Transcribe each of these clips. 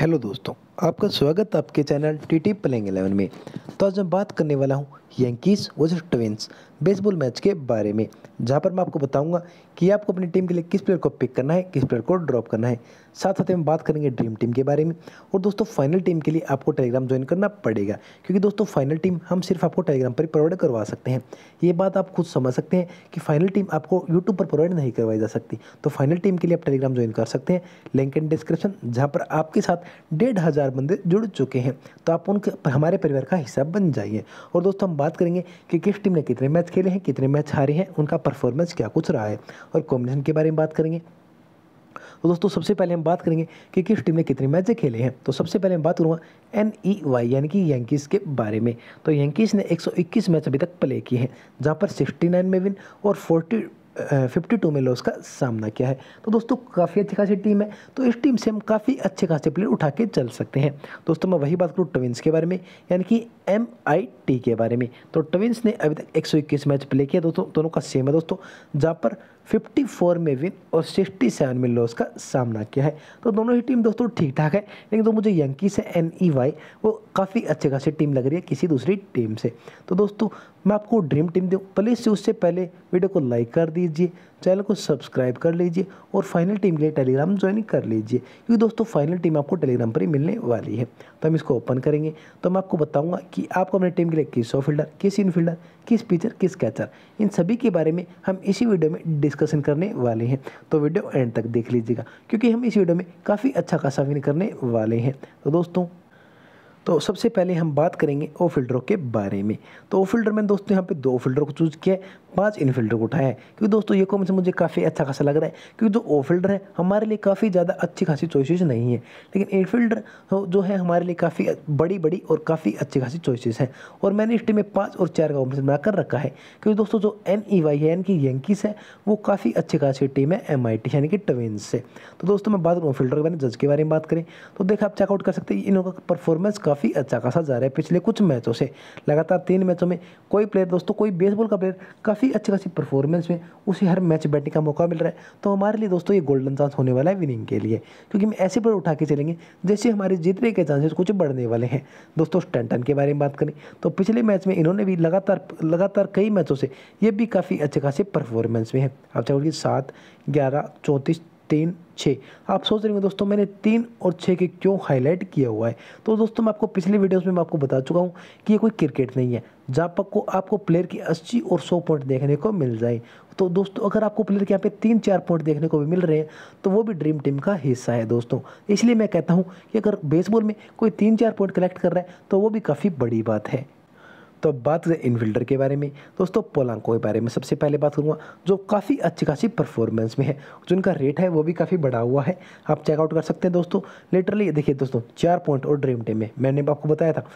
hello दोस्तों आपका स्वागत है आपके channel T T playing eleven में तो आज मैं बात करने वाला हूँ Yankees versus Twins baseball match के बारे में जहां पर मैं आपको बताऊंगा कि आपको अपनी टीम के लिए किस प्लेयर को पिक करना है किस प्लेयर को ड्रॉप करना है साथ साथ हम बात करेंगे ड्रीम टीम के बारे में और दोस्तों फाइनल टीम के लिए आपको टेलीग्राम ज्वाइन करना पड़ेगा क्योंकि दोस्तों फाइनल टीम हम सिर्फ आपको टेलीग्राम पर प्रोवाइड करवा सकते हैं ये बात आप खुद समझ सकते हैं कि फाइनल टीम आपको यूट्यूब पर प्रोवाइड नहीं करवाई जा सकती तो फाइनल टीम के लिए आप टेलीग्राम ज्वाइन कर सकते हैं लिंक इन डिस्क्रिप्शन जहाँ पर आपके साथ डेढ़ हज़ार बंदे जुड़ चुके हैं तो आप उनके हमारे परिवार का हिस्सा बन जाइए और दोस्तों हम बात करेंगे कि किस टीम ने कितने मैच खेले हैं कितने मैच हारे हैं उनका परफॉर्मेंस क्या कुछ रहा है और कॉम्बिनेशन के बारे में बात करेंगे तो दोस्तों सबसे पहले हम बात करेंगे कि किस टीम ने कितने मैच खेले हैं तो सबसे पहले मैं बात करूँगा एन ई e वाई यानी कि यंकीज़ के बारे में तो यंकीज़ ने 121 मैच अभी तक प्ले किए हैं जहाँ पर 69 में विन और फिफ्टी टू में लॉस का सामना किया है तो दोस्तों काफ़ी अच्छी खासी टीम है तो इस टीम से हम काफ़ी अच्छे खासे प्लेयर उठा के चल सकते हैं दोस्तों मैं वही बात करूँ ट्विंस के बारे में यानी कि एम आई टी के बारे में तो ट्विंस ने अभी तक एक सौ इक्कीस मैच प्ले किया दोस्तों दोनों का सेम है दोस्तों जहाँ पर फिफ्टी फोर में विन और सिक्सटी सेवन में लॉस का सामना किया है तो दोनों ही टीम दोस्तों ठीक ठाक है लेकिन तो मुझे यंकी से एन ई वाई वो काफ़ी अच्छे खासी टीम लग रही है किसी दूसरी टीम से तो दोस्तों मैं आपको ड्रीम टीम दूँ प्लीज़ उससे पहले वीडियो को लाइक कर दी लीजिए चैनल को सब्सक्राइब कर लीजिए और फाइनल टीम के लिए टेलीग्राम ज्वाइन कर लीजिए क्योंकि दोस्तों फाइनल टीम आपको टेलीग्राम पर ही मिलने वाली है तो हम इसको ओपन करेंगे तो मैं आपको बताऊंगा कि आपको अपने टीम के लिए किस ऑफ किस इन किस पिचर किस कैचर इन सभी के बारे में हम इसी वीडियो में डिस्कशन करने वाले हैं तो वीडियो एंड तक देख लीजिएगा क्योंकि हम इस वीडियो में काफ़ी अच्छा खासा विन करने वाले हैं तो दोस्तों तो सबसे पहले हम बात करेंगे ओ फिल्टरों के बारे में तो ओ फिल्टर मैंने दोस्तों यहाँ पे दो फिल्टर को चूज़ किया है पांच इन फिल्टर को उठाया है क्योंकि दोस्तों ये को मुझे काफ़ी अच्छा खासा लग रहा है क्योंकि जो ओ फिल्टर है हमारे लिए काफ़ी ज़्यादा अच्छी खासी चॉइसेस नहीं है लेकिन इन फिल्टर जो है हमारे लिए काफ़ी बड़ी बड़ी और काफ़ी अच्छी खासी चॉइसेस हैं और मैंने इस टीम में पाँच और चार का ऑप्शन बनाकर रखा है क्योंकि दोस्तों जो एन ई वाई है एन की यंकीस है वो काफ़ी अच्छी खासी टीम है एम आई टी यानी कि टवेंस से तो दोस्तों मैं बात करूँ फिल्टर के बारे में जज के बारे में बात करें तो देखा आप चेकआउट कर सकते हैं इनका परफॉर्मेंस काफ़ी काफ़ी अच्छा खासा जा रहा है पिछले कुछ मैचों से लगातार तीन मैचों में कोई प्लेयर दोस्तों कोई बेसबॉल का प्लेयर काफ़ी अच्छी खासी परफॉर्मेंस में उसे हर मैच बैठने का मौका मिल रहा है तो हमारे लिए दोस्तों ये गोल्डन चांस होने वाला है विनिंग के लिए क्योंकि हम ऐसे प्लेयर उठा के चलेंगे जैसे हमारे जीतने के चांसेस कुछ बढ़ने वाले हैं दोस्तों स्टेंटन के बारे में बात करें तो पिछले मैच में इन्होंने भी लगातार लगातार कई मैचों से ये भी काफ़ी अच्छे खासे परफॉर्मेंस में है आप चाहोगे सात ग्यारह चौंतीस तीन छः आप सोच रहे होंगे दोस्तों मैंने तीन और छः के क्यों हाईलाइट किया हुआ है तो दोस्तों मैं आपको पिछली वीडियोस में मैं आपको बता चुका हूँ कि ये कोई क्रिकेट नहीं है जहाँ पर को आपको प्लेयर की अस्सी और सौ पॉइंट देखने को मिल जाए तो दोस्तों अगर आपको प्लेयर के यहाँ पे तीन चार पॉइंट देखने को भी मिल रहे हैं तो वो भी ड्रीम टीम का हिस्सा है दोस्तों इसलिए मैं कहता हूँ कि अगर बेसबॉल में कोई तीन चार पॉइंट कलेक्ट कर रहा है तो वो भी काफ़ी बड़ी बात है तो अब बात करें इनफील्डर के बारे में दोस्तों पोलांको के बारे में सबसे पहले बात करूँगा जो काफ़ी अच्छी खासी परफॉर्मेंस में है जो उनका रेट है वो भी काफ़ी बढ़ा हुआ है आप चेकआउट कर सकते हैं दोस्तों लिटरली देखिए दोस्तों चार पॉइंट और ड्रीम टीम में मैंने आपको बताया था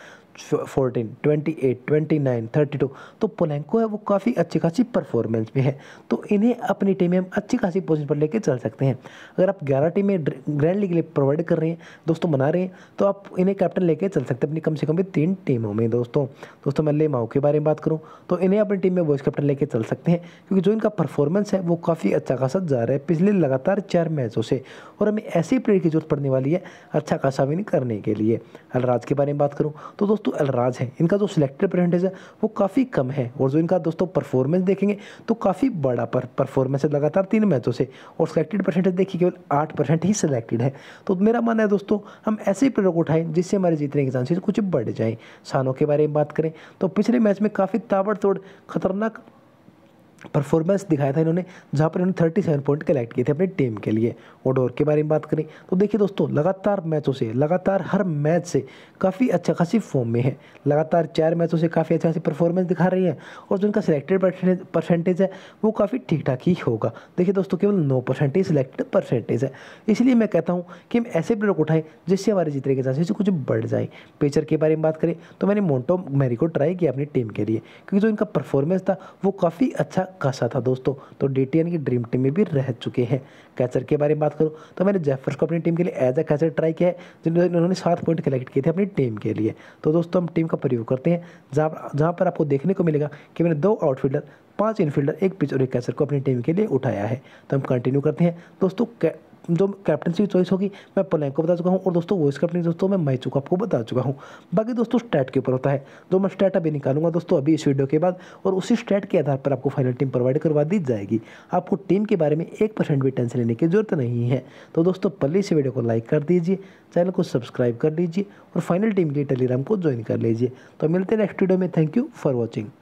fourteen twenty eight twenty nine thirty two तो पोलेंको है वो काफ़ी अच्छी खासी परफॉर्मेंस में है तो इन्हें अपनी टीम में हम अच्छी खासी पोजिशन पर लेकर चल सकते हैं अगर आप ग्यारह टीमें ग्रैंड लीग के लिए प्रोवाइड कर रहे हैं दोस्तों बना रहे हैं तो आप इन्हें कैप्टन लेके चल सकते हैं अपनी कम से कम भी तीन टीमों में दोस्तों दोस्तों मैं ले माओ के बारे में बात करूँ तो इन्हें अपनी टीम में वॉइस कैप्टन लेके चल सकते हैं क्योंकि जो इनका परफॉर्मेंस है वो काफ़ी अच्छा खासा जा रहा है पिछले लगातार चार मैचों से और हमें ऐसी प्लेयर की जरूरत पड़ने वाली है अच्छा खासा विन करने के लिए अलराज के बारे में बात करूँ तो दोस्तों तो अलराज हैं इनका जो सिलेक्टेड परसेंटेज है वो काफ़ी कम है और जो इनका दोस्तों परफॉर्मेंस देखेंगे तो काफ़ी बड़ा पर परफॉर्मेंस है लगातार तीन मैचों से और सिलेक्टेड परसेंटेज देखिए केवल आठ परसेंट ही सिलेक्टेड है तो मेरा मानना है दोस्तों हम ऐसे ही प्लेयर को उठाएं जिससे हमारे जीतने के चांसेस कुछ बढ़ जाएँ सानों के बारे में बात करें तो पिछले मैच में काफ़ी ताबड़तोड़ खतरनाक परफॉर्मेंस दिखाया था इन्होंने जहाँ पर इन्होंने थर्टी सेवन पॉइंट कलेक्ट किए थे अपनी टीम के लिए ओडोर के बारे में बात करें तो देखिए दोस्तों लगातार मैचों से लगातार हर मैच से काफ़ी अच्छा खासी फॉर्म में है लगातार चार मैचों से काफ़ी अच्छा खासी परफॉर्मेंस दिखा रही है और जो इनका सिलेक्टेड परसेंटेज है वो काफ़ी ठीक ठाक ही होगा देखिए दोस्तों केवल नौ परसेंटेज सिलेक्टेड परसेंटेज है इसलिए मैं कहता हूँ कि हम ऐसे प्लेयर को उठाएं जिससे हमारे जीतने के चांसेस कुछ बढ़ जाए पेचर के बारे में बात करें तो मैंने मोन्टो मैरी को ट्राई किया अपनी टीम के लिए क्योंकि जो इनका परफॉर्मेंस था वो काफ़ी अच्छा खासा था दोस्तों तो डी की ड्रीम टीम में भी रह चुके हैं कैचर के बारे में बात करूँ तो मैंने जेफर्स को अपनी टीम के लिए एज ए कैचर ट्राई किया है जिन्होंने उन्होंने सात पॉइंट कलेक्ट किए थे अपनी टीम के लिए तो दोस्तों हम टीम का प्रयोग करते हैं जहाँ जहाँ पर आपको देखने को मिलेगा कि मैंने दो आउटफील्डर पांच इनफील्डर एक पिच और एक कैचर को अपनी टीम के लिए उठाया है तो हम कंटिन्यू करते हैं दोस्तों जो कैप्टनसी चॉइस होगी मैं पलैंक को बता चुका हूँ और दोस्तों वॉइस कैप्टन दोस्तों मैं चुका आपको बता चुका हूँ बाकी दोस्तों स्टैट के ऊपर होता है जो तो मैं स्टैट अभी निकालूंगा दोस्तों अभी इस वीडियो के बाद और उसी स्टैट के आधार पर आपको फाइनल टीम प्रोवाइड करवा दी जाएगी आपको टीम के बारे में एक परसेंट भी टेंशन लेने की जरूरत नहीं है तो दोस्तों पल्ले इस वीडियो को लाइक कर दीजिए चैनल को सब्सक्राइब कर लीजिए और फाइनल टीम के लिए टेलीग्राम को ज्वाइन कर लीजिए तो मिलते हैं नेक्स्ट वीडियो में थैंक यू फॉर वॉचिंग